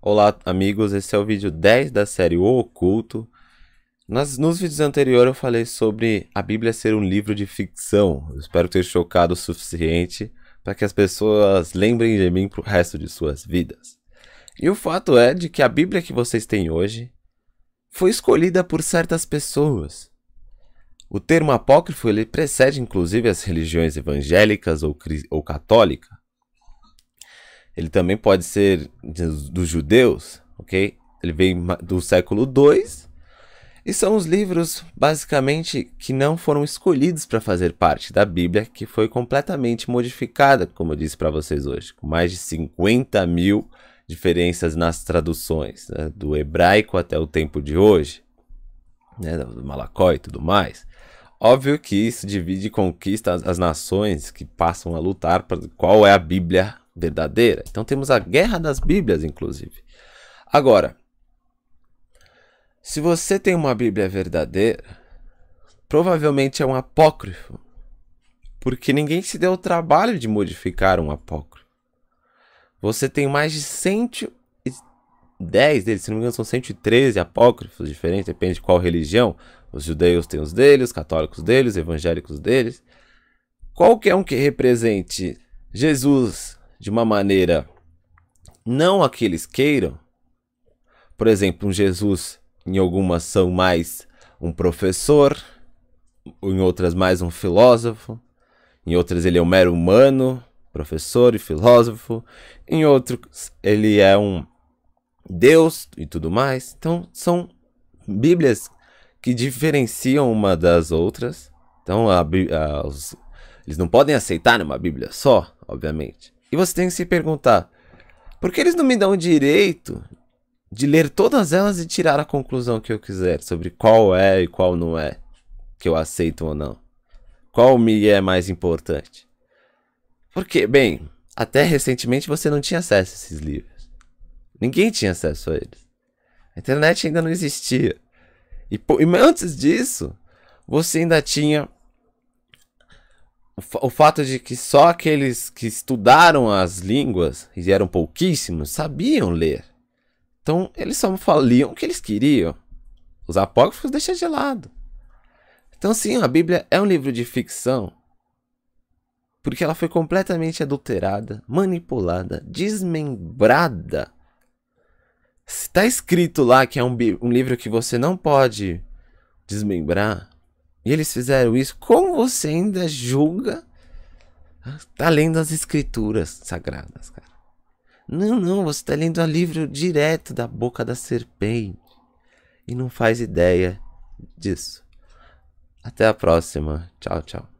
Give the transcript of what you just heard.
Olá amigos, esse é o vídeo 10 da série O Oculto. Nas, nos vídeos anteriores eu falei sobre a Bíblia ser um livro de ficção. Eu espero ter chocado o suficiente para que as pessoas lembrem de mim para o resto de suas vidas. E o fato é de que a Bíblia que vocês têm hoje foi escolhida por certas pessoas. O termo apócrifo ele precede inclusive as religiões evangélicas ou, ou católica ele também pode ser dos judeus, ok? Ele vem do século II e são os livros, basicamente, que não foram escolhidos para fazer parte da Bíblia, que foi completamente modificada, como eu disse para vocês hoje, com mais de 50 mil diferenças nas traduções, né? do hebraico até o tempo de hoje, né? do Malacó e tudo mais. Óbvio que isso divide e conquista as nações que passam a lutar para qual é a Bíblia verdadeira. Então temos a guerra das Bíblias, inclusive. Agora, se você tem uma Bíblia verdadeira, provavelmente é um apócrifo, porque ninguém se deu o trabalho de modificar um apócrifo. Você tem mais de 110 deles, se não me engano, são 113 apócrifos diferentes, depende de qual religião. Os judeus têm os deles, os católicos deles, os evangélicos deles. Qualquer um que represente Jesus de uma maneira não a que eles queiram, por exemplo, um Jesus em algumas são mais um professor, em outras mais um filósofo, em outras ele é um mero humano, professor e filósofo, em outros ele é um Deus e tudo mais. Então são Bíblias que diferenciam uma das outras. Então a, a, os, eles não podem aceitar uma Bíblia só, obviamente. E você tem que se perguntar: por que eles não me dão o direito de ler todas elas e tirar a conclusão que eu quiser sobre qual é e qual não é, que eu aceito ou não? Qual me é mais importante? Porque, bem, até recentemente você não tinha acesso a esses livros. Ninguém tinha acesso a eles. A internet ainda não existia. E, e antes disso, você ainda tinha o, fato de que só aqueles que estudaram as línguas, e eram pouquíssimos, sabiam ler. Então, eles só faliam o que eles queriam. Os apócrifos deixam de lado. Então, sim, a Bíblia é um livro de ficção, porque ela foi completamente adulterada, manipulada, desmembrada. Se Está escrito lá que é um, um livro que você não pode desmembrar, e eles fizeram isso. Como você ainda julga? Ah, tá lendo as escrituras sagradas, cara. Não, não, você está lendo o um livro direto da boca da serpente. E não faz ideia disso. Até a próxima. Tchau, tchau.